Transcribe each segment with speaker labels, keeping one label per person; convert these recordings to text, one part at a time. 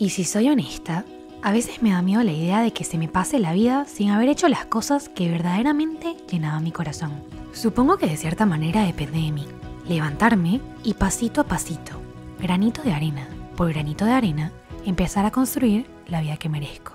Speaker 1: Y si soy honesta, a veces me da miedo la idea de que se me pase la vida sin haber hecho las cosas que verdaderamente llenaban mi corazón. Supongo que de cierta manera depende de mí. Levantarme y pasito a pasito, granito de arena por granito de arena, empezar a construir la vida que merezco.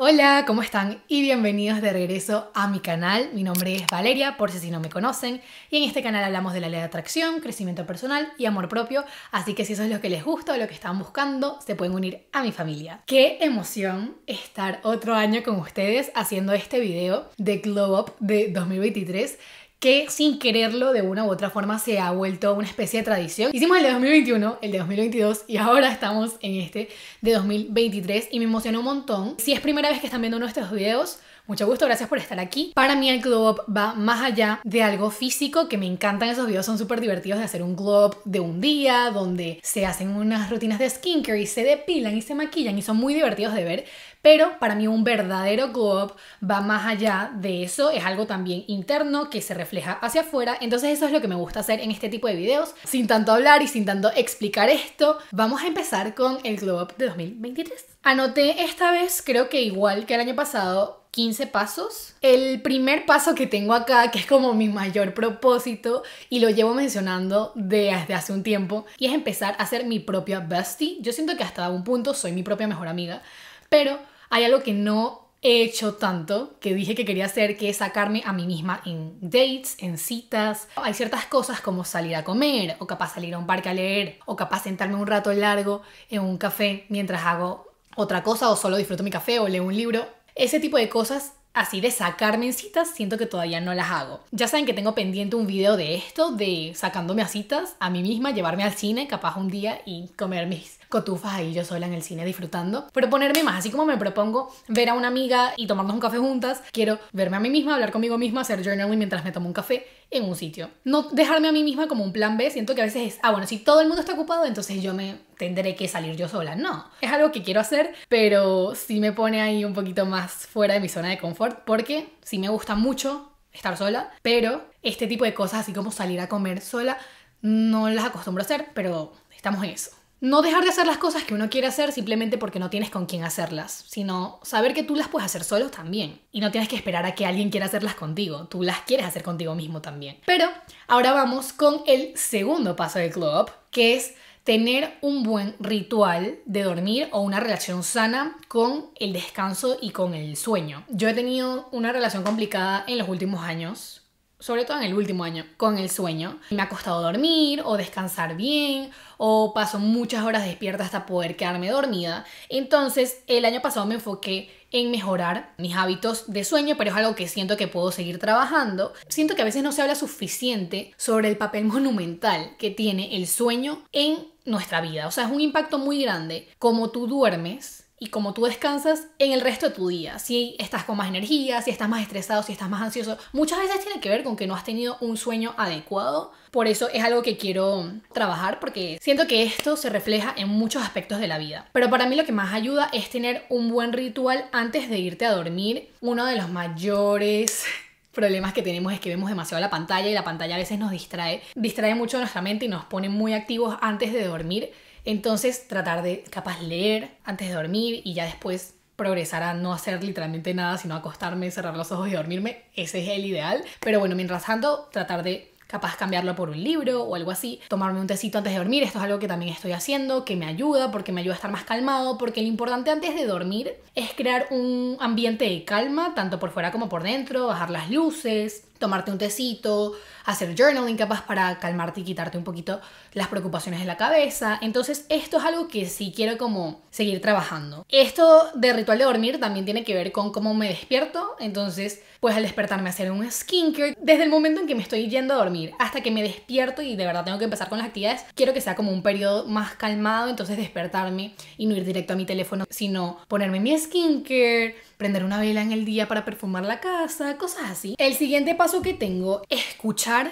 Speaker 1: Hola, ¿cómo están? Y bienvenidos de regreso a mi canal. Mi nombre es Valeria, por si no me conocen, y en este canal hablamos de la ley de atracción, crecimiento personal y amor propio, así que si eso es lo que les gusta o lo que están buscando, se pueden unir a mi familia. Qué emoción estar otro año con ustedes haciendo este video de Glow Up de 2023 que sin quererlo de una u otra forma se ha vuelto una especie de tradición. Hicimos el de 2021, el de 2022 y ahora estamos en este de 2023 y me emocionó un montón. Si es primera vez que están viendo nuestros videos, mucho gusto, gracias por estar aquí. Para mí el glow up va más allá de algo físico, que me encantan esos videos, son súper divertidos de hacer un glow up de un día, donde se hacen unas rutinas de skincare y se depilan y se maquillan y son muy divertidos de ver, pero para mí un verdadero glow up va más allá de eso, es algo también interno que se refleja hacia afuera, entonces eso es lo que me gusta hacer en este tipo de videos. Sin tanto hablar y sin tanto explicar esto, vamos a empezar con el glow up de 2023. Anoté esta vez, creo que igual que el año pasado, 15 pasos. El primer paso que tengo acá, que es como mi mayor propósito y lo llevo mencionando desde hace un tiempo, y es empezar a hacer mi propia bestie. Yo siento que hasta un punto soy mi propia mejor amiga, pero hay algo que no he hecho tanto que dije que quería hacer, que es sacarme a mí misma en dates, en citas. Hay ciertas cosas como salir a comer, o capaz salir a un parque a leer, o capaz sentarme un rato largo en un café mientras hago otra cosa, o solo disfruto mi café o leo un libro. Ese tipo de cosas así de sacarme en citas, siento que todavía no las hago. Ya saben que tengo pendiente un video de esto, de sacándome a citas a mí misma, llevarme al cine capaz un día y comer mis cotufas ahí yo sola en el cine disfrutando. Proponerme más, así como me propongo ver a una amiga y tomarnos un café juntas, quiero verme a mí misma, hablar conmigo misma, hacer journaling mientras me tomo un café en un sitio. No dejarme a mí misma como un plan B, siento que a veces es, ah, bueno, si todo el mundo está ocupado, entonces yo me tendré que salir yo sola. No, es algo que quiero hacer, pero sí me pone ahí un poquito más fuera de mi zona de confort, porque sí me gusta mucho estar sola, pero este tipo de cosas, así como salir a comer sola, no las acostumbro a hacer, pero estamos en eso no dejar de hacer las cosas que uno quiere hacer simplemente porque no tienes con quién hacerlas, sino saber que tú las puedes hacer solos también. Y no tienes que esperar a que alguien quiera hacerlas contigo, tú las quieres hacer contigo mismo también. Pero ahora vamos con el segundo paso del club, que es tener un buen ritual de dormir o una relación sana con el descanso y con el sueño. Yo he tenido una relación complicada en los últimos años sobre todo en el último año, con el sueño. Me ha costado dormir o descansar bien o paso muchas horas despierta hasta poder quedarme dormida. Entonces, el año pasado me enfoqué en mejorar mis hábitos de sueño, pero es algo que siento que puedo seguir trabajando. Siento que a veces no se habla suficiente sobre el papel monumental que tiene el sueño en nuestra vida. O sea, es un impacto muy grande. Como tú duermes, y cómo tú descansas en el resto de tu día. Si estás con más energía, si estás más estresado, si estás más ansioso. Muchas veces tiene que ver con que no has tenido un sueño adecuado. Por eso es algo que quiero trabajar porque siento que esto se refleja en muchos aspectos de la vida. Pero para mí lo que más ayuda es tener un buen ritual antes de irte a dormir. Uno de los mayores problemas que tenemos es que vemos demasiado la pantalla y la pantalla a veces nos distrae, distrae mucho nuestra mente y nos pone muy activos antes de dormir. Entonces tratar de capaz leer antes de dormir y ya después progresar a no hacer literalmente nada, sino acostarme, cerrar los ojos y dormirme. Ese es el ideal. Pero bueno, mientras tanto, tratar de capaz cambiarlo por un libro o algo así, tomarme un tecito antes de dormir, esto es algo que también estoy haciendo, que me ayuda porque me ayuda a estar más calmado, porque lo importante antes de dormir es crear un ambiente de calma, tanto por fuera como por dentro, bajar las luces, tomarte un tecito, hacer journaling capaz para calmarte y quitarte un poquito las preocupaciones de la cabeza. Entonces esto es algo que sí quiero como seguir trabajando. Esto de ritual de dormir también tiene que ver con cómo me despierto, entonces pues al despertarme hacer un skincare, desde el momento en que me estoy yendo a dormir hasta que me despierto y de verdad tengo que empezar con las actividades, quiero que sea como un periodo más calmado, entonces despertarme y no ir directo a mi teléfono, sino ponerme mi skincare, prender una vela en el día para perfumar la casa, cosas así. El siguiente paso que tengo es escuchar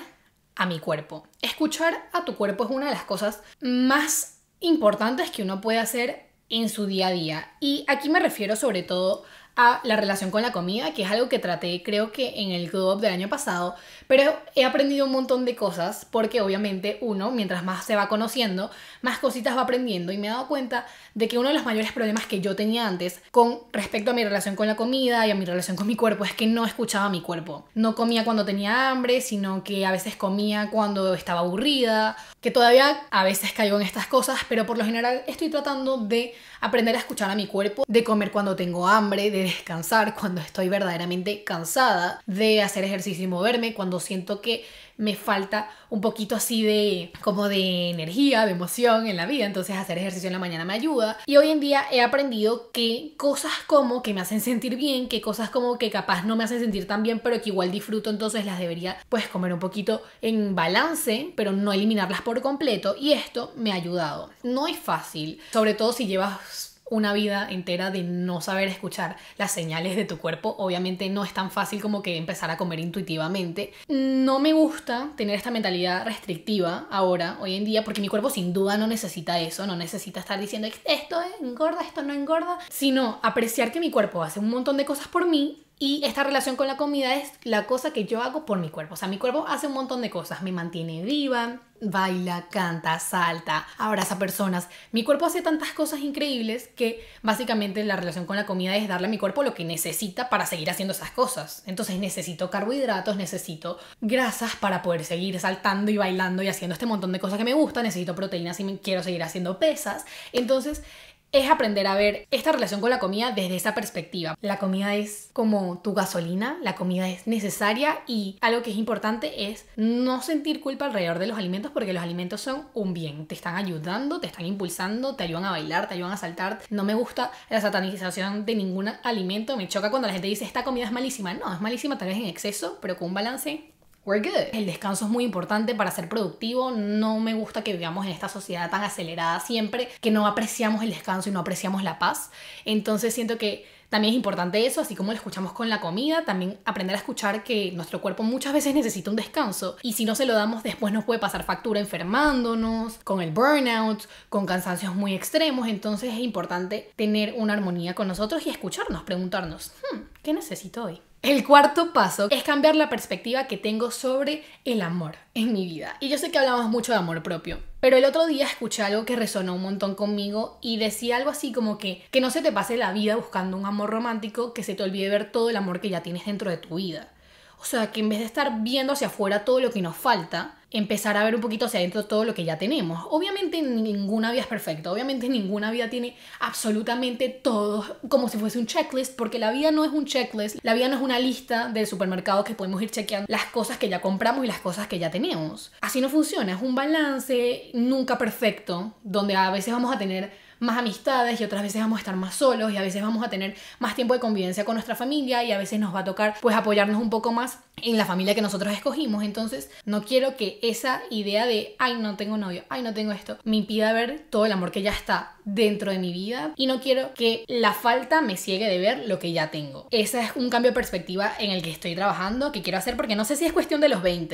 Speaker 1: a mi cuerpo. Escuchar a tu cuerpo es una de las cosas más importantes que uno puede hacer en su día a día. Y aquí me refiero sobre todo a la relación con la comida, que es algo que traté creo que en el Club del año pasado, pero he aprendido un montón de cosas porque obviamente uno, mientras más se va conociendo, más cositas va aprendiendo y me he dado cuenta de que uno de los mayores problemas que yo tenía antes con respecto a mi relación con la comida y a mi relación con mi cuerpo es que no escuchaba a mi cuerpo. No comía cuando tenía hambre, sino que a veces comía cuando estaba aburrida que todavía a veces caigo en estas cosas, pero por lo general estoy tratando de aprender a escuchar a mi cuerpo, de comer cuando tengo hambre, de descansar cuando estoy verdaderamente cansada, de hacer ejercicio y moverme cuando siento que me falta un poquito así de como de energía, de emoción en la vida, entonces hacer ejercicio en la mañana me ayuda. Y hoy en día he aprendido que cosas como que me hacen sentir bien, que cosas como que capaz no me hacen sentir tan bien, pero que igual disfruto, entonces las debería pues comer un poquito en balance, pero no eliminarlas por completo. Y esto me ha ayudado. No es fácil, sobre todo si llevas una vida entera de no saber escuchar las señales de tu cuerpo. Obviamente no es tan fácil como que empezar a comer intuitivamente. No me gusta tener esta mentalidad restrictiva ahora, hoy en día, porque mi cuerpo sin duda no necesita eso, no necesita estar diciendo esto eh, engorda, esto no engorda, sino apreciar que mi cuerpo hace un montón de cosas por mí y esta relación con la comida es la cosa que yo hago por mi cuerpo. O sea, mi cuerpo hace un montón de cosas. Me mantiene viva, baila, canta, salta, abraza personas. Mi cuerpo hace tantas cosas increíbles que básicamente la relación con la comida es darle a mi cuerpo lo que necesita para seguir haciendo esas cosas. Entonces necesito carbohidratos, necesito grasas para poder seguir saltando y bailando y haciendo este montón de cosas que me gustan. Necesito proteínas y quiero seguir haciendo pesas. Entonces es aprender a ver esta relación con la comida desde esa perspectiva. La comida es como tu gasolina, la comida es necesaria y algo que es importante es no sentir culpa alrededor de los alimentos porque los alimentos son un bien, te están ayudando, te están impulsando, te ayudan a bailar, te ayudan a saltar. No me gusta la satanización de ningún alimento, me choca cuando la gente dice esta comida es malísima. No, es malísima tal vez en exceso, pero con un balance we're good. El descanso es muy importante para ser productivo. No me gusta que vivamos en esta sociedad tan acelerada siempre, que no apreciamos el descanso y no apreciamos la paz. Entonces siento que también es importante eso, así como lo escuchamos con la comida, también aprender a escuchar que nuestro cuerpo muchas veces necesita un descanso y si no se lo damos después nos puede pasar factura enfermándonos, con el burnout, con cansancios muy extremos, entonces es importante tener una armonía con nosotros y escucharnos, preguntarnos, hmm, ¿qué necesito hoy? El cuarto paso es cambiar la perspectiva que tengo sobre el amor en mi vida. Y yo sé que hablamos mucho de amor propio, pero el otro día escuché algo que resonó un montón conmigo y decía algo así como que que no se te pase la vida buscando un amor romántico, que se te olvide ver todo el amor que ya tienes dentro de tu vida. O sea, que en vez de estar viendo hacia afuera todo lo que nos falta, empezar a ver un poquito hacia adentro todo lo que ya tenemos. Obviamente ninguna vida es perfecta, obviamente ninguna vida tiene absolutamente todo como si fuese un checklist, porque la vida no es un checklist, la vida no es una lista de supermercado que podemos ir chequeando las cosas que ya compramos y las cosas que ya tenemos. Así no funciona, es un balance nunca perfecto, donde a veces vamos a tener más amistades y otras veces vamos a estar más solos y a veces vamos a tener más tiempo de convivencia con nuestra familia y a veces nos va a tocar pues apoyarnos un poco más en la familia que nosotros escogimos. Entonces no quiero que esa idea de, ay, no tengo novio, ay, no tengo esto, me impida ver todo el amor que ya está dentro de mi vida y no quiero que la falta me ciegue de ver lo que ya tengo. Ese es un cambio de perspectiva en el que estoy trabajando, que quiero hacer porque no sé si es cuestión de los 20,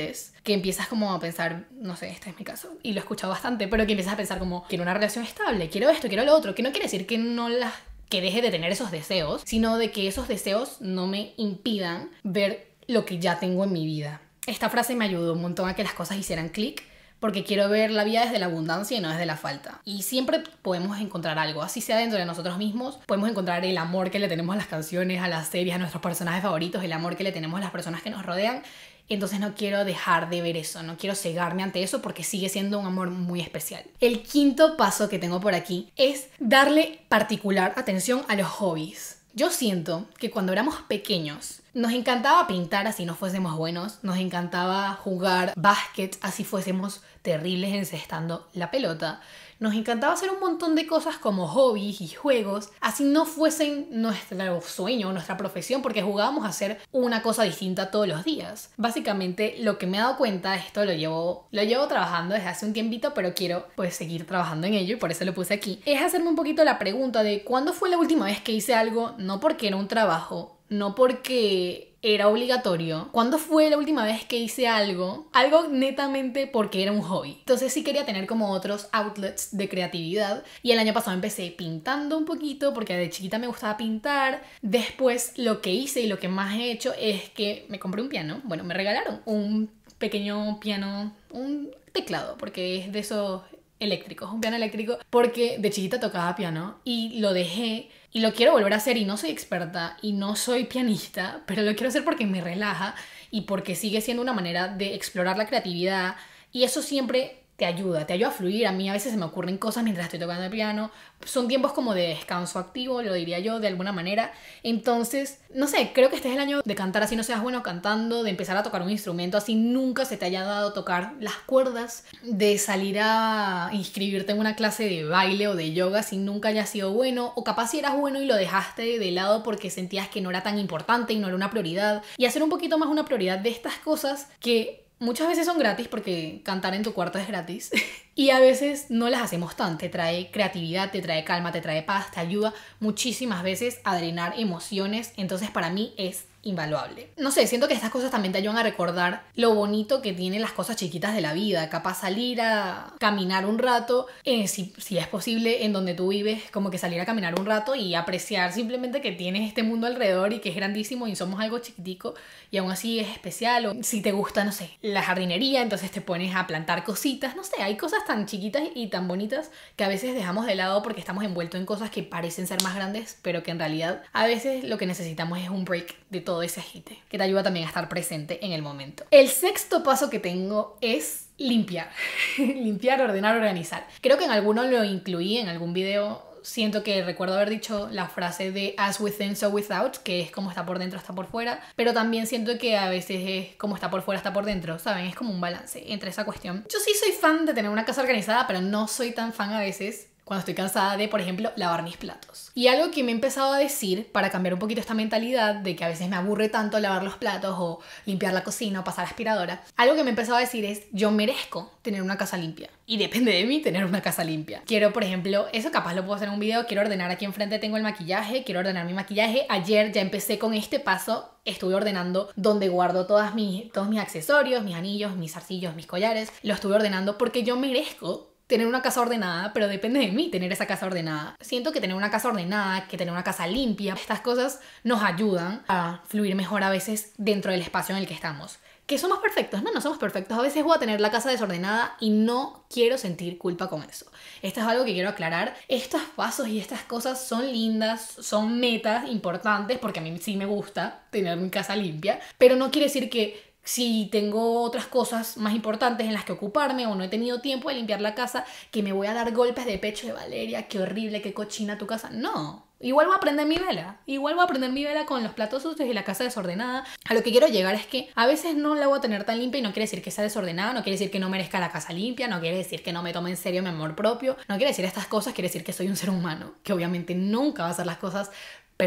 Speaker 1: que empiezas como a pensar, no sé, este es mi caso y lo he escuchado bastante, pero que empiezas a pensar como, quiero una relación estable, quiero esto, quiero lo otro, que no quiere decir que no las que deje de tener esos deseos, sino de que esos deseos no me impidan ver lo que ya tengo en mi vida. Esta frase me ayudó un montón a que las cosas hicieran clic porque quiero ver la vida desde la abundancia y no desde la falta. Y siempre podemos encontrar algo, así sea dentro de nosotros mismos, podemos encontrar el amor que le tenemos a las canciones, a las series, a nuestros personajes favoritos, el amor que le tenemos a las personas que nos rodean entonces no quiero dejar de ver eso, no quiero cegarme ante eso porque sigue siendo un amor muy especial. El quinto paso que tengo por aquí es darle particular atención a los hobbies. Yo siento que cuando éramos pequeños nos encantaba pintar así no fuésemos buenos, nos encantaba jugar básquet así fuésemos terribles encestando la pelota, nos encantaba hacer un montón de cosas como hobbies y juegos, así no fuesen nuestro sueño nuestra profesión, porque jugábamos a hacer una cosa distinta todos los días. Básicamente lo que me he dado cuenta, esto lo llevo, lo llevo trabajando desde hace un tiempito, pero quiero pues seguir trabajando en ello y por eso lo puse aquí, es hacerme un poquito la pregunta de cuándo fue la última vez que hice algo, no porque era un trabajo, no porque era obligatorio. ¿Cuándo fue la última vez que hice algo? Algo netamente porque era un hobby. Entonces sí quería tener como otros outlets de creatividad. Y el año pasado empecé pintando un poquito porque de chiquita me gustaba pintar. Después lo que hice y lo que más he hecho es que me compré un piano. Bueno, me regalaron un pequeño piano, un teclado, porque es de esos eléctricos, un piano eléctrico, porque de chiquita tocaba piano y lo dejé y lo quiero volver a hacer y no soy experta y no soy pianista, pero lo quiero hacer porque me relaja y porque sigue siendo una manera de explorar la creatividad y eso siempre ayuda, te ayuda a fluir. A mí a veces se me ocurren cosas mientras estoy tocando el piano. Son tiempos como de descanso activo, lo diría yo, de alguna manera. Entonces, no sé, creo que este es el año de cantar así no seas bueno cantando, de empezar a tocar un instrumento así nunca se te haya dado tocar las cuerdas, de salir a inscribirte en una clase de baile o de yoga si nunca haya sido bueno, o capaz si eras bueno y lo dejaste de lado porque sentías que no era tan importante y no era una prioridad, y hacer un poquito más una prioridad de estas cosas que muchas veces son gratis porque cantar en tu cuarto es gratis y a veces no las hacemos tan. Te trae creatividad, te trae calma, te trae paz, te ayuda muchísimas veces a drenar emociones. Entonces para mí es invaluable. No sé, siento que estas cosas también te ayudan a recordar lo bonito que tienen las cosas chiquitas de la vida. Capaz salir a caminar un rato, eh, si, si, es posible, en donde tú vives, como que salir a caminar un rato y apreciar simplemente que tienes este mundo alrededor y que es grandísimo y somos algo chiquitico y aún así es especial. O si te gusta, no sé, la jardinería, entonces te pones a plantar cositas. No sé, hay cosas tan chiquitas y tan bonitas que a veces dejamos de lado porque estamos envueltos en cosas que parecen ser más grandes, pero que en realidad a veces lo que necesitamos es un break de todo todo ese agite, que te ayuda también a estar presente en el momento. El sexto paso que tengo es limpiar. limpiar, ordenar, organizar. Creo que en alguno lo incluí, en algún video siento que recuerdo haber dicho la frase de as within so without, que es como está por dentro está por fuera, pero también siento que a veces es como está por fuera está por dentro, ¿saben? Es como un balance entre esa cuestión. Yo sí soy fan de tener una casa organizada, pero no soy tan fan a veces cuando estoy cansada de, por ejemplo, lavar mis platos. Y algo que me he empezado a decir para cambiar un poquito esta mentalidad de que a veces me aburre tanto lavar los platos o limpiar la cocina o pasar la aspiradora, algo que me he empezado a decir es yo merezco tener una casa limpia. Y depende de mí tener una casa limpia. Quiero, por ejemplo, eso capaz lo puedo hacer en un video, quiero ordenar aquí enfrente tengo el maquillaje, quiero ordenar mi maquillaje. Ayer ya empecé con este paso estuve ordenando donde guardo todas mis, todos mis accesorios, mis anillos, mis arcillos, mis collares. Lo estuve ordenando porque yo merezco tener una casa ordenada, pero depende de mí tener esa casa ordenada. Siento que tener una casa ordenada, que tener una casa limpia, estas cosas nos ayudan a fluir mejor a veces dentro del espacio en el que estamos. Que somos perfectos, no, no somos perfectos. A veces voy a tener la casa desordenada y no quiero sentir culpa con eso. Esto es algo que quiero aclarar. Estos pasos y estas cosas son lindas, son metas importantes, porque a mí sí me gusta tener mi casa limpia, pero no quiere decir que si tengo otras cosas más importantes en las que ocuparme o no he tenido tiempo de limpiar la casa, que me voy a dar golpes de pecho de Valeria, qué horrible, qué cochina tu casa. No, igual voy a aprender mi vela, igual voy a aprender mi vela con los platos sucios y la casa desordenada. A lo que quiero llegar es que a veces no la voy a tener tan limpia y no quiere decir que sea desordenada, no quiere decir que no merezca la casa limpia, no quiere decir que no me tome en serio mi amor propio, no quiere decir estas cosas, quiere decir que soy un ser humano, que obviamente nunca va a hacer las cosas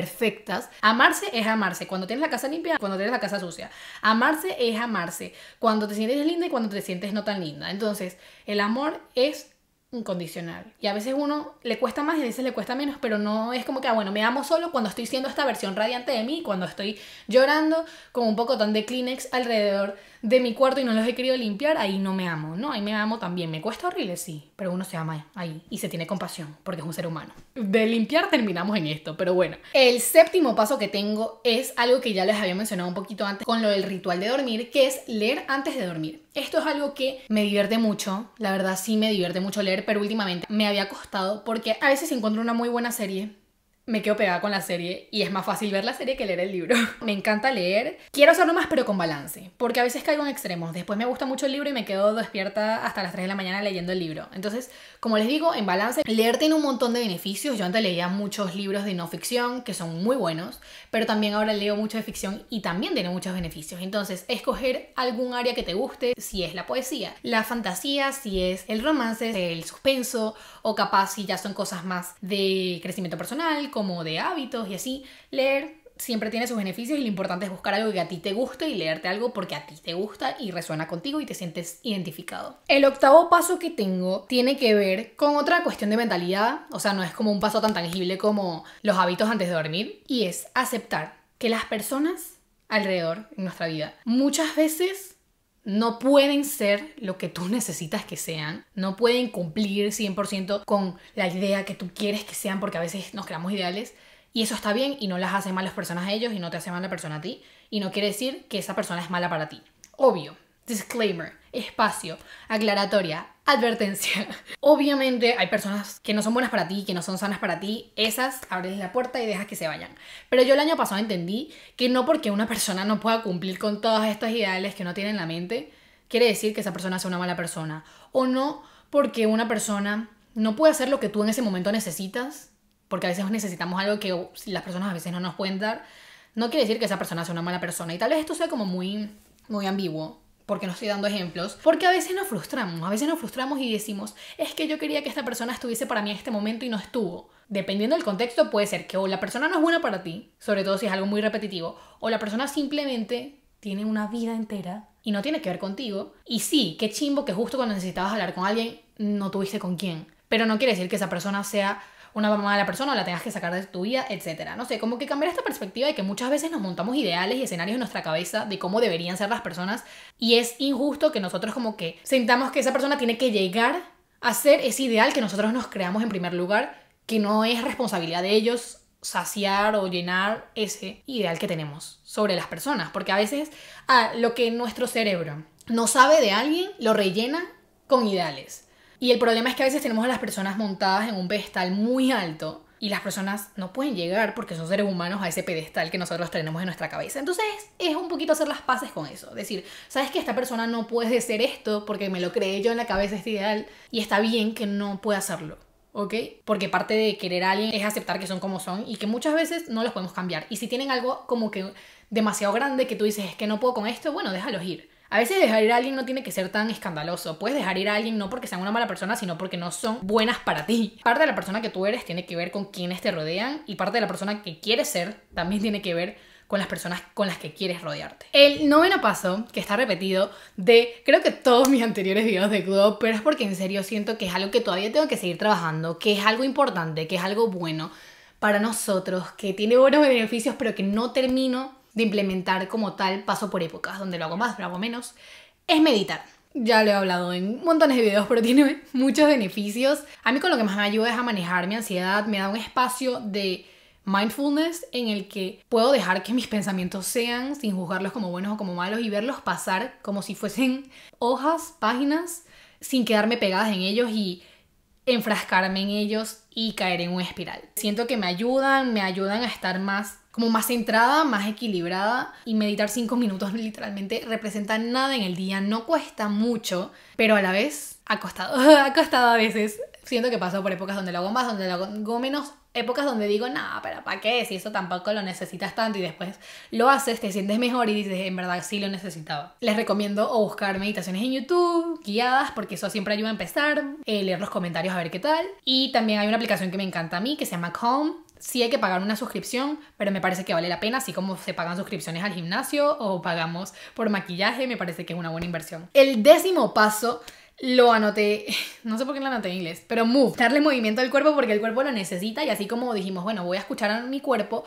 Speaker 1: perfectas. Amarse es amarse. Cuando tienes la casa limpia, cuando tienes la casa sucia. Amarse es amarse. Cuando te sientes linda y cuando te sientes no tan linda. Entonces, el amor es incondicional. Y a veces uno le cuesta más y a veces le cuesta menos, pero no es como que, ah, bueno, me amo solo cuando estoy siendo esta versión radiante de mí, cuando estoy llorando con un poco de Kleenex alrededor de mi cuarto y no los he querido limpiar, ahí no me amo, ¿no? Ahí me amo también. Me cuesta horrible, sí, pero uno se ama ahí y se tiene compasión porque es un ser humano. De limpiar terminamos en esto, pero bueno. El séptimo paso que tengo es algo que ya les había mencionado un poquito antes con lo del ritual de dormir, que es leer antes de dormir. Esto es algo que me divierte mucho, la verdad sí me divierte mucho leer, pero últimamente me había costado porque a veces encuentro una muy buena serie me quedo pegada con la serie y es más fácil ver la serie que leer el libro. me encanta leer. Quiero hacerlo más pero con balance, porque a veces caigo en extremos. Después me gusta mucho el libro y me quedo despierta hasta las 3 de la mañana leyendo el libro. Entonces, como les digo, en balance, leer tiene un montón de beneficios. Yo antes leía muchos libros de no ficción que son muy buenos, pero también ahora leo mucho de ficción y también tiene muchos beneficios. Entonces, escoger algún área que te guste, si es la poesía, la fantasía, si es el romance, el suspenso o capaz si ya son cosas más de crecimiento personal como de hábitos y así, leer siempre tiene sus beneficios y lo importante es buscar algo que a ti te guste y leerte algo porque a ti te gusta y resuena contigo y te sientes identificado. El octavo paso que tengo tiene que ver con otra cuestión de mentalidad, o sea, no es como un paso tan tangible como los hábitos antes de dormir, y es aceptar que las personas alrededor en nuestra vida muchas veces no pueden ser lo que tú necesitas que sean, no pueden cumplir 100% con la idea que tú quieres que sean, porque a veces nos creamos ideales, y eso está bien y no las hace malas personas a ellos y no te hace la persona a ti, y no quiere decir que esa persona es mala para ti. Obvio, disclaimer, espacio, aclaratoria, advertencia. Obviamente hay personas que no son buenas para ti, que no son sanas para ti, esas abres la puerta y dejas que se vayan. Pero yo el año pasado entendí que no porque una persona no pueda cumplir con todos estos ideales que no tiene en la mente, quiere decir que esa persona sea una mala persona. O no porque una persona no puede hacer lo que tú en ese momento necesitas, porque a veces necesitamos algo que las personas a veces no nos pueden dar, no quiere decir que esa persona sea una mala persona. Y tal vez esto sea como muy, muy ambiguo, porque no estoy dando ejemplos, porque a veces nos frustramos, a veces nos frustramos y decimos, es que yo quería que esta persona estuviese para mí en este momento y no estuvo. Dependiendo del contexto puede ser que o la persona no es buena para ti, sobre todo si es algo muy repetitivo, o la persona simplemente tiene una vida entera y no tiene que ver contigo. Y sí, qué chimbo que justo cuando necesitabas hablar con alguien no tuviste con quién. Pero no quiere decir que esa persona sea una la persona o la tengas que sacar de tu vida, etcétera. No sé, como que cambiar esta perspectiva de que muchas veces nos montamos ideales y escenarios en nuestra cabeza de cómo deberían ser las personas y es injusto que nosotros como que sentamos que esa persona tiene que llegar a ser ese ideal que nosotros nos creamos en primer lugar, que no es responsabilidad de ellos saciar o llenar ese ideal que tenemos sobre las personas, porque a veces ah, lo que nuestro cerebro no sabe de alguien lo rellena con ideales. Y el problema es que a veces tenemos a las personas montadas en un pedestal muy alto y las personas no pueden llegar porque son seres humanos a ese pedestal que nosotros tenemos en nuestra cabeza. Entonces es un poquito hacer las paces con eso. Decir, sabes que esta persona no puede ser esto porque me lo creé yo en la cabeza este ideal y está bien que no pueda hacerlo. ¿Ok? Porque parte de querer a alguien es aceptar que son como son y que muchas veces no los podemos cambiar. Y si tienen algo como que demasiado grande que tú dices es que no puedo con esto, bueno, déjalos ir. A veces dejar ir a alguien no tiene que ser tan escandaloso. Puedes dejar ir a alguien no porque sea una mala persona, sino porque no son buenas para ti. Parte de la persona que tú eres tiene que ver con quienes te rodean y parte de la persona que quieres ser también tiene que ver con las personas con las que quieres rodearte. El noveno paso, que está repetido de creo que todos mis anteriores videos de Glow, pero es porque en serio siento que es algo que todavía tengo que seguir trabajando, que es algo importante, que es algo bueno para nosotros, que tiene buenos beneficios, pero que no termino de implementar como tal, paso por épocas, donde lo hago más, lo hago menos, es meditar. Ya lo he hablado en montones de videos, pero tiene muchos beneficios. A mí con lo que más me ayuda es a manejar mi ansiedad, me da un espacio de mindfulness en el que puedo dejar que mis pensamientos sean sin juzgarlos como buenos o como malos y verlos pasar como si fuesen hojas, páginas, sin quedarme pegadas en ellos y enfrascarme en ellos y caer en una espiral. Siento que me ayudan, me ayudan a estar más como más centrada, más equilibrada y meditar cinco minutos literalmente representa nada en el día, no cuesta mucho, pero a la vez ha costado, ha costado a veces. Siento que paso por épocas donde lo hago más, donde lo hago menos, épocas donde digo, nada, pero ¿para qué? Si eso tampoco lo necesitas tanto y después lo haces, te sientes mejor y dices, en verdad sí lo necesitaba. Les recomiendo o buscar meditaciones en YouTube, guiadas, porque eso siempre ayuda a empezar, eh, leer los comentarios a ver qué tal. Y también hay una aplicación que me encanta a mí, que se llama Calm, sí hay que pagar una suscripción, pero me parece que vale la pena, así como se pagan suscripciones al gimnasio o pagamos por maquillaje, me parece que es una buena inversión. El décimo paso lo anoté, no sé por qué lo anoté en inglés, pero move, darle movimiento al cuerpo porque el cuerpo lo necesita y así como dijimos, bueno, voy a escuchar a mi cuerpo,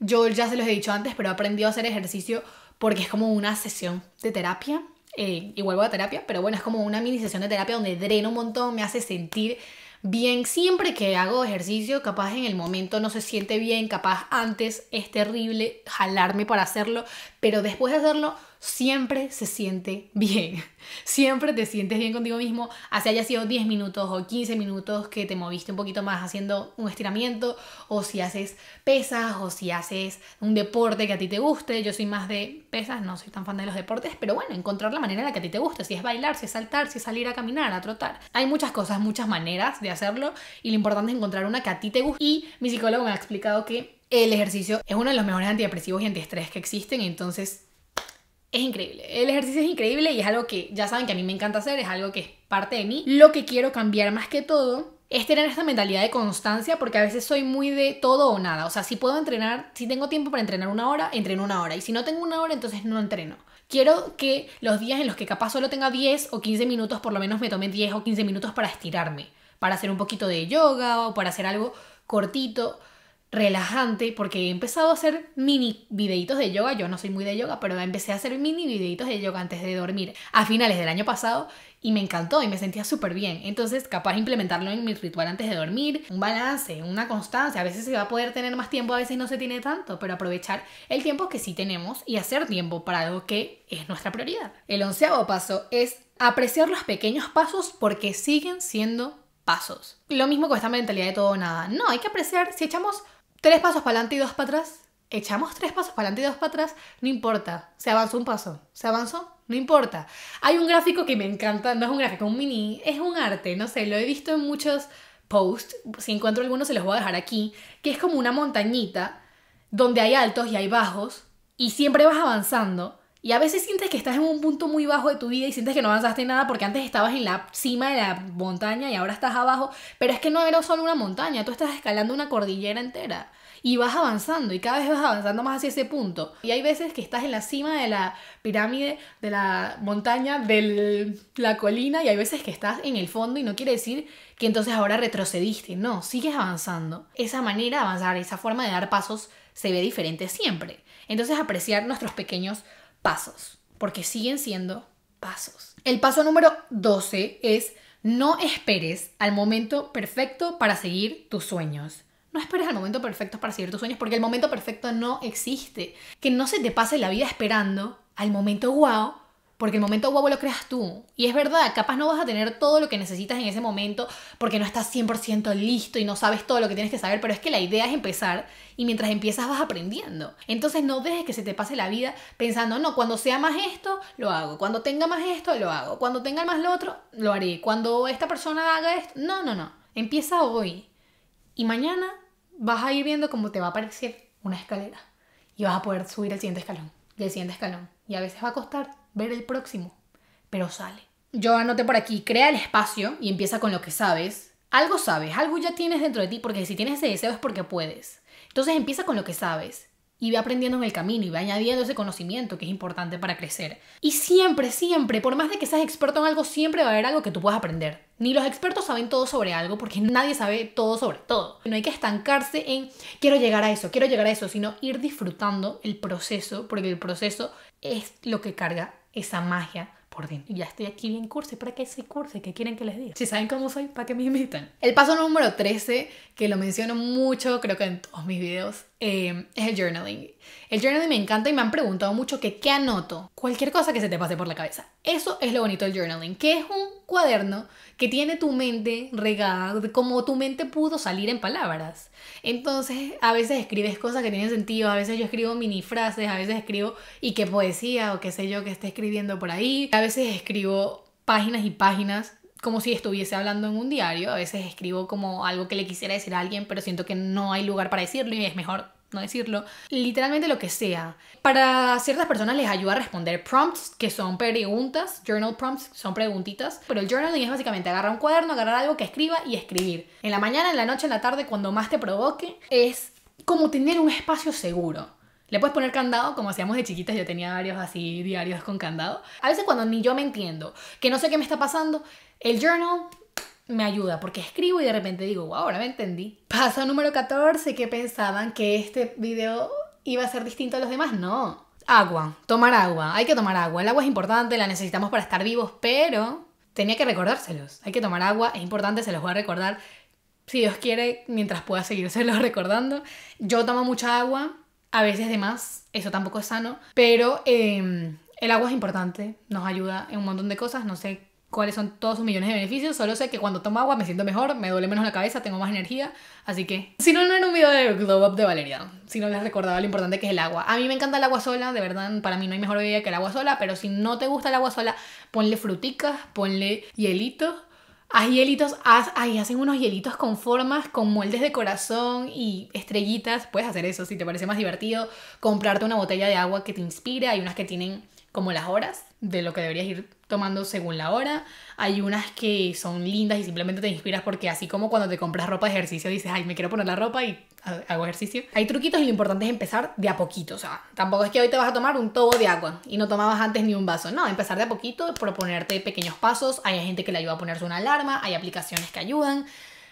Speaker 1: yo ya se los he dicho antes, pero he aprendido a hacer ejercicio porque es como una sesión de terapia, eh, y vuelvo a terapia, pero bueno, es como una mini sesión de terapia donde dreno un montón, me hace sentir bien siempre que hago ejercicio, capaz en el momento no se siente bien, capaz antes es terrible jalarme para hacerlo, pero después de hacerlo siempre se siente bien. Siempre te sientes bien contigo mismo, así haya sido 10 minutos o 15 minutos que te moviste un poquito más haciendo un estiramiento o si haces pesas o si haces un deporte que a ti te guste. Yo soy más de pesas, no soy tan fan de los deportes, pero bueno, encontrar la manera en la que a ti te guste, si es bailar, si es saltar, si es salir a caminar, a trotar. Hay muchas cosas, muchas maneras de hacerlo y lo importante es encontrar una que a ti te guste. Y mi psicólogo me ha explicado que el ejercicio es uno de los mejores antidepresivos y antiestrés que existen, entonces es increíble. El ejercicio es increíble y es algo que ya saben que a mí me encanta hacer, es algo que es parte de mí. Lo que quiero cambiar más que todo es tener esta mentalidad de constancia porque a veces soy muy de todo o nada. O sea, si puedo entrenar, si tengo tiempo para entrenar una hora, entreno una hora. Y si no tengo una hora, entonces no entreno. Quiero que los días en los que capaz solo tenga 10 o 15 minutos, por lo menos me tome 10 o 15 minutos para estirarme, para hacer un poquito de yoga o para hacer algo cortito relajante porque he empezado a hacer mini videitos de yoga, yo no soy muy de yoga, pero empecé a hacer mini videitos de yoga antes de dormir a finales del año pasado y me encantó y me sentía súper bien. Entonces, capaz de implementarlo en mi ritual antes de dormir, un balance, una constancia, a veces se va a poder tener más tiempo, a veces no se tiene tanto, pero aprovechar el tiempo que sí tenemos y hacer tiempo para algo que es nuestra prioridad. El onceavo paso es apreciar los pequeños pasos porque siguen siendo pasos. Lo mismo con esta mentalidad de todo o nada. No, hay que apreciar si echamos tres pasos para adelante y dos para atrás, echamos tres pasos para adelante y dos para atrás, no importa, se avanzó un paso, se avanzó, no importa. Hay un gráfico que me encanta, no es un gráfico, un mini, es un arte, no sé, lo he visto en muchos posts, si encuentro alguno se los voy a dejar aquí, que es como una montañita donde hay altos y hay bajos y siempre vas avanzando y a veces sientes que estás en un punto muy bajo de tu vida y sientes que no avanzaste en nada porque antes estabas en la cima de la montaña y ahora estás abajo, pero es que no era solo una montaña, tú estás escalando una cordillera entera y vas avanzando y cada vez vas avanzando más hacia ese punto. Y hay veces que estás en la cima de la pirámide, de la montaña, de la colina y hay veces que estás en el fondo y no quiere decir que entonces ahora retrocediste, no, sigues avanzando. Esa manera de avanzar, esa forma de dar pasos se ve diferente siempre. Entonces apreciar nuestros pequeños pasos, porque siguen siendo pasos. El paso número 12 es no esperes al momento perfecto para seguir tus sueños. No esperes al momento perfecto para seguir tus sueños porque el momento perfecto no existe. Que no se te pase la vida esperando al momento wow porque el momento guapo lo creas tú. Y es verdad, capaz no vas a tener todo lo que necesitas en ese momento porque no estás 100% listo y no sabes todo lo que tienes que saber, pero es que la idea es empezar y mientras empiezas vas aprendiendo. Entonces no dejes que se te pase la vida pensando, no, cuando sea más esto, lo hago, cuando tenga más esto, lo hago, cuando tenga más lo otro, lo haré, cuando esta persona haga esto, no, no, no, empieza hoy. Y mañana vas a ir viendo cómo te va a aparecer una escalera y vas a poder subir al siguiente escalón y el siguiente escalón. Y a veces va a costar, ver el próximo, pero sale. Yo anote por aquí, crea el espacio y empieza con lo que sabes. Algo sabes, algo ya tienes dentro de ti, porque si tienes ese deseo es porque puedes. Entonces empieza con lo que sabes y ve aprendiendo en el camino y ve añadiendo ese conocimiento que es importante para crecer. Y siempre, siempre, por más de que seas experto en algo, siempre va a haber algo que tú puedas aprender. Ni los expertos saben todo sobre algo porque nadie sabe todo sobre todo. No hay que estancarse en quiero llegar a eso, quiero llegar a eso, sino ir disfrutando el proceso porque el proceso es lo que carga esa magia por dentro. Y ya estoy aquí bien cursi, ¿para qué soy cursi? ¿Qué quieren que les diga? Si saben cómo soy, ¿para qué me invitan? El paso número 13, que lo menciono mucho, creo que en todos mis videos, eh, es el journaling. El journaling me encanta y me han preguntado mucho que qué anoto. Cualquier cosa que se te pase por la cabeza. Eso es lo bonito del journaling, que es un cuaderno que tiene tu mente regada como tu mente pudo salir en palabras. Entonces, a veces escribes cosas que tienen sentido, a veces yo escribo mini frases, a veces escribo y qué poesía o qué sé yo que esté escribiendo por ahí. A veces escribo páginas y páginas como si estuviese hablando en un diario. A veces escribo como algo que le quisiera decir a alguien, pero siento que no hay lugar para decirlo y es mejor no decirlo, literalmente lo que sea. Para ciertas personas les ayuda a responder prompts, que son preguntas, journal prompts son preguntitas, pero el journaling es básicamente agarrar un cuaderno, agarrar algo que escriba y escribir. En la mañana, en la noche, en la tarde, cuando más te provoque, es como tener un espacio seguro. Le puedes poner candado, como hacíamos de chiquitas, yo tenía varios así diarios con candado. A veces cuando ni yo me entiendo, que no sé qué me está pasando, el journal me ayuda porque escribo y de repente digo, wow, ahora me entendí. Paso número 14, que pensaban que este video iba a ser distinto a los demás. No. Agua, tomar agua, hay que tomar agua. El agua es importante, la necesitamos para estar vivos, pero tenía que recordárselos. Hay que tomar agua, es importante, se los voy a recordar. Si Dios quiere, mientras pueda los recordando. Yo tomo mucha agua, a veces de más, eso tampoco es sano, pero em, el agua es importante, nos ayuda en un montón de cosas, no sé cuáles son todos sus millones de beneficios. Solo sé que cuando tomo agua me siento mejor, me duele menos la cabeza, tengo más energía. Así que, si no, no en un video de Glow Up de Valeria. Si no les recordado lo importante que es el agua. A mí me encanta el agua sola, de verdad, para mí no hay mejor bebida que el agua sola. Pero si no te gusta el agua sola, ponle fruticas, ponle hielitos. Haz hielitos, haz, ay, hacen unos hielitos con formas, con moldes de corazón y estrellitas. Puedes hacer eso si te parece más divertido. Comprarte una botella de agua que te inspire. Hay unas que tienen como las horas de lo que deberías ir tomando según la hora. Hay unas que son lindas y simplemente te inspiras porque así como cuando te compras ropa de ejercicio dices, ay, me quiero poner la ropa y hago ejercicio. Hay truquitos y lo importante es empezar de a poquito. O sea, tampoco es que hoy te vas a tomar un tobo de agua y no tomabas antes ni un vaso. No, empezar de a poquito, proponerte pequeños pasos. Hay gente que le ayuda a ponerse una alarma, hay aplicaciones que ayudan.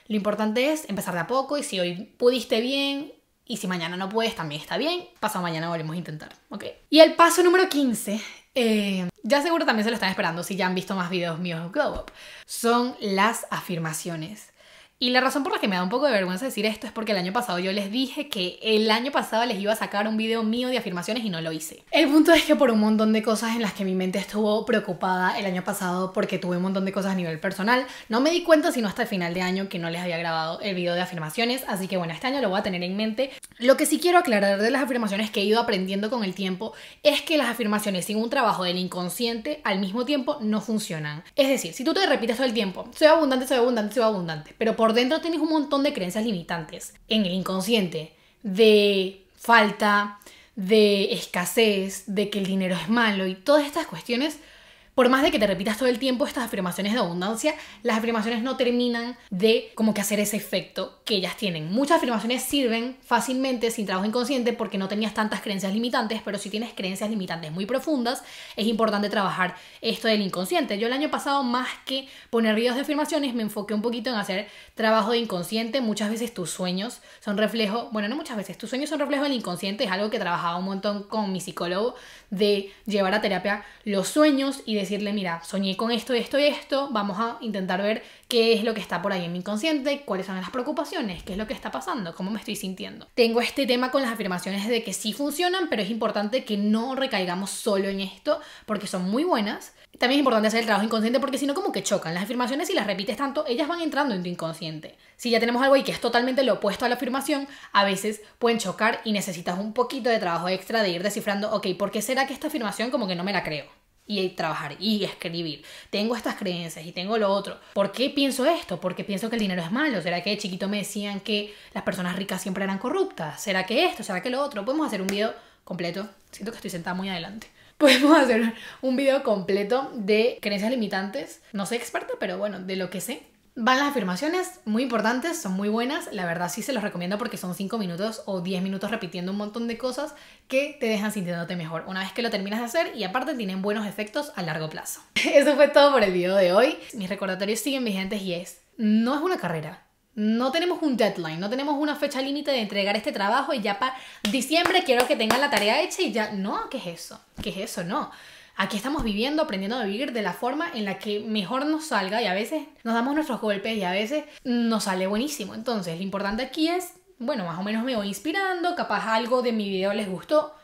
Speaker 1: Lo importante es empezar de a poco y si hoy pudiste bien, y si mañana no puedes, también está bien. Pasado mañana volvemos a intentar, ¿ok? Y el paso número 15, eh, ya seguro también se lo están esperando si ya han visto más videos míos de Glow Up, son las afirmaciones. Y la razón por la que me da un poco de vergüenza decir esto es porque el año pasado yo les dije que el año pasado les iba a sacar un video mío de afirmaciones y no lo hice. El punto es que por un montón de cosas en las que mi mente estuvo preocupada el año pasado porque tuve un montón de cosas a nivel personal, no me di cuenta sino hasta el final de año que no les había grabado el video de afirmaciones, así que bueno, este año lo voy a tener en mente. Lo que sí quiero aclarar de las afirmaciones que he ido aprendiendo con el tiempo es que las afirmaciones sin un trabajo del inconsciente al mismo tiempo no funcionan. Es decir, si tú te repites todo el tiempo, soy abundante, soy abundante, soy abundante, pero por dentro tienes un montón de creencias limitantes en el inconsciente, de falta, de escasez, de que el dinero es malo y todas estas cuestiones por más de que te repitas todo el tiempo estas afirmaciones de abundancia, las afirmaciones no terminan de como que hacer ese efecto que ellas tienen. Muchas afirmaciones sirven fácilmente sin trabajo inconsciente porque no tenías tantas creencias limitantes, pero si tienes creencias limitantes muy profundas, es importante trabajar esto del inconsciente. Yo el año pasado, más que poner videos de afirmaciones, me enfoqué un poquito en hacer trabajo de inconsciente. Muchas veces tus sueños son reflejo, bueno, no muchas veces, tus sueños son reflejo del inconsciente, es algo que trabajaba un montón con mi psicólogo de llevar a terapia los sueños y de decirle, mira, soñé con esto, esto y esto, vamos a intentar ver qué es lo que está por ahí en mi inconsciente, cuáles son las preocupaciones, qué es lo que está pasando, cómo me estoy sintiendo. Tengo este tema con las afirmaciones de que sí funcionan, pero es importante que no recaigamos solo en esto, porque son muy buenas. También es importante hacer el trabajo inconsciente porque si no como que chocan. Las afirmaciones y las repites tanto, ellas van entrando en tu inconsciente. Si ya tenemos algo y que es totalmente lo opuesto a la afirmación, a veces pueden chocar y necesitas un poquito de trabajo extra de ir descifrando, ok, ¿por qué será que esta afirmación como que no me la creo? y trabajar y escribir. Tengo estas creencias y tengo lo otro. ¿Por qué pienso esto? ¿Por qué pienso que el dinero es malo? ¿Será que de chiquito me decían que las personas ricas siempre eran corruptas? ¿Será que esto? ¿Será que lo otro? Podemos hacer un video completo. Siento que estoy sentada muy adelante. Podemos hacer un video completo de creencias limitantes. No soy experta, pero bueno, de lo que sé Van las afirmaciones, muy importantes, son muy buenas, la verdad sí se los recomiendo porque son 5 minutos o 10 minutos repitiendo un montón de cosas que te dejan sintiéndote mejor una vez que lo terminas de hacer y aparte tienen buenos efectos a largo plazo. Eso fue todo por el video de hoy. Mis recordatorios siguen vigentes y es, no es una carrera, no tenemos un deadline, no tenemos una fecha límite de entregar este trabajo y ya para diciembre quiero que tengan la tarea hecha y ya. No, ¿qué es eso? ¿Qué es eso? No. Aquí estamos viviendo, aprendiendo a vivir de la forma en la que mejor nos salga y a veces nos damos nuestros golpes y a veces nos sale buenísimo. Entonces, lo importante aquí es, bueno, más o menos me voy inspirando, capaz algo de mi video les gustó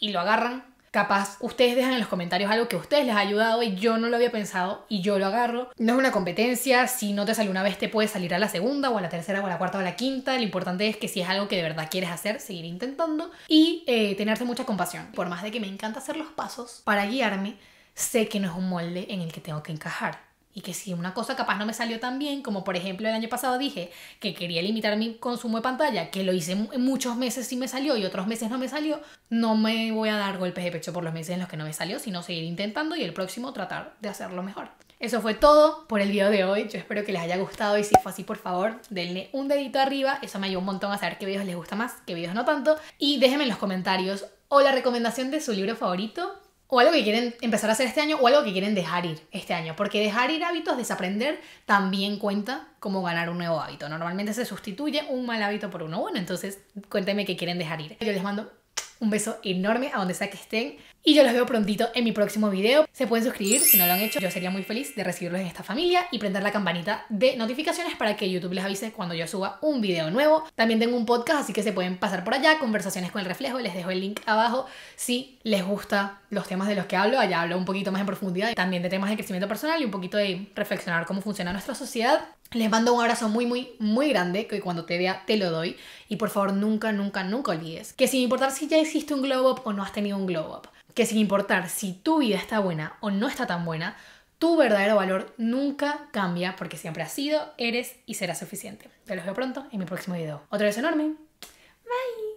Speaker 1: y lo agarran capaz ustedes dejan en los comentarios algo que a ustedes les ha ayudado y yo no lo había pensado y yo lo agarro. No es una competencia, si no te sale una vez te puedes salir a la segunda o a la tercera o a la cuarta o a la quinta. Lo importante es que si es algo que de verdad quieres hacer, seguir intentando y eh, tenerse mucha compasión. Por más de que me encanta hacer los pasos para guiarme, sé que no es un molde en el que tengo que encajar. Y que si una cosa capaz no me salió tan bien, como por ejemplo el año pasado dije que quería limitar mi consumo de pantalla, que lo hice muchos meses y me salió y otros meses no me salió, no me voy a dar golpes de pecho por los meses en los que no me salió, sino seguir intentando y el próximo tratar de hacerlo mejor. Eso fue todo por el video de hoy. Yo espero que les haya gustado y si fue así, por favor, denle un dedito arriba. Eso me ayuda un montón a saber qué videos les gusta más, qué videos no tanto. Y déjenme en los comentarios o la recomendación de su libro favorito o algo que quieren empezar a hacer este año o algo que quieren dejar ir este año. Porque dejar ir hábitos, desaprender, también cuenta como ganar un nuevo hábito. Normalmente se sustituye un mal hábito por uno bueno. Entonces, cuéntenme qué quieren dejar ir. Yo les mando un beso enorme a donde sea que estén. Y yo los veo prontito en mi próximo video. Se pueden suscribir si no lo han hecho. Yo sería muy feliz de recibirlos en esta familia y prender la campanita de notificaciones para que YouTube les avise cuando yo suba un video nuevo. También tengo un podcast, así que se pueden pasar por allá. Conversaciones con el reflejo. Les dejo el link abajo si les gusta los temas de los que hablo. Allá hablo un poquito más en profundidad. También de temas de crecimiento personal y un poquito de reflexionar cómo funciona nuestra sociedad. Les mando un abrazo muy, muy, muy grande, que cuando te vea te lo doy. Y por favor, nunca, nunca, nunca olvides que sin importar si ya existe un glow up o no has tenido un glow up, que sin importar si tu vida está buena o no está tan buena, tu verdadero valor nunca cambia porque siempre has sido, eres y serás suficiente. Te los veo pronto en mi próximo video. Otra vez enorme. Bye.